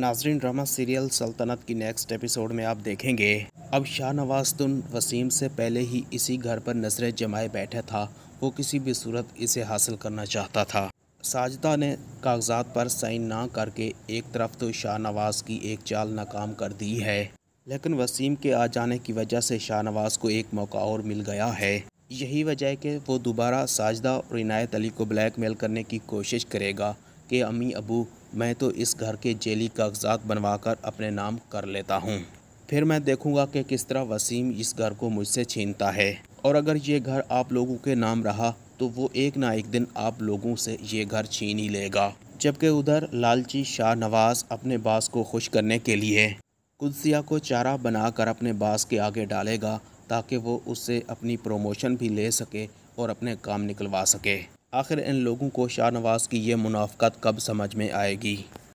नाजरीन drama serial सल्तनत की नेक्स्ट एपिसोड में आप देखेंगे अब शाहनवाज तुन वसीम से पहले ही इसी घर पर नजरें जमाए बैठा था वो किसी भी सूरत इसे हासिल करना चाहता था साजदा ने कागजात पर साइन ना करके एक तरफ तो शाहनवाज की एक चाल नाकाम कर दी है लेकिन वसीम के आ जाने की वजह से शाहनवाज को एक मौका और मिल गया है यही वजह है कि वो दोबारा साजदा और इनायत अली को ब्लैकमेल करने की कोशिश करेगा कि अम्मी अबू मैं तो इस घर के जेली कागजात बनवा कर अपने नाम कर लेता हूँ फिर मैं देखूँगा कि किस तरह वसीम इस घर को मुझसे छीनता है और अगर ये घर आप लोगों के नाम रहा तो वो एक ना एक दिन आप लोगों से ये घर छीन ही लेगा जबकि उधर लालची शाह नवाज अपने बास को खुश करने के लिए कुदसिया को चारा बनाकर अपने बास के आगे डालेगा ताकि वो उससे अपनी प्रमोशन भी ले सके और अपने काम निकलवा सके आखिर इन लोगों को शाहनवाज की यह मुनाफ़त कब समझ में आएगी